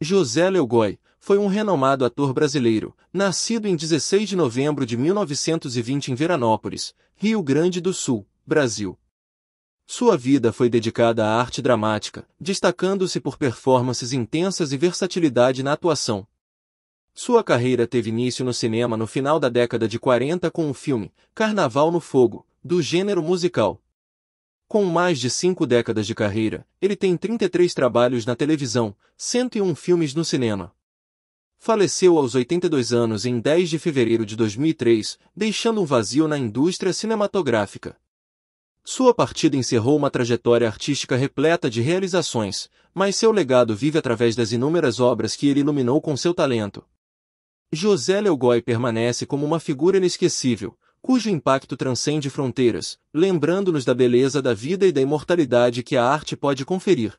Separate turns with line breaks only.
José Leogói foi um renomado ator brasileiro, nascido em 16 de novembro de 1920 em Veranópolis, Rio Grande do Sul, Brasil. Sua vida foi dedicada à arte dramática, destacando-se por performances intensas e versatilidade na atuação. Sua carreira teve início no cinema no final da década de 40 com o filme Carnaval no Fogo, do gênero musical, com mais de cinco décadas de carreira, ele tem 33 trabalhos na televisão, 101 filmes no cinema. Faleceu aos 82 anos em 10 de fevereiro de 2003, deixando um vazio na indústria cinematográfica. Sua partida encerrou uma trajetória artística repleta de realizações, mas seu legado vive através das inúmeras obras que ele iluminou com seu talento. José Leogói permanece como uma figura inesquecível, cujo impacto transcende fronteiras, lembrando-nos da beleza da vida e da imortalidade que a arte pode conferir,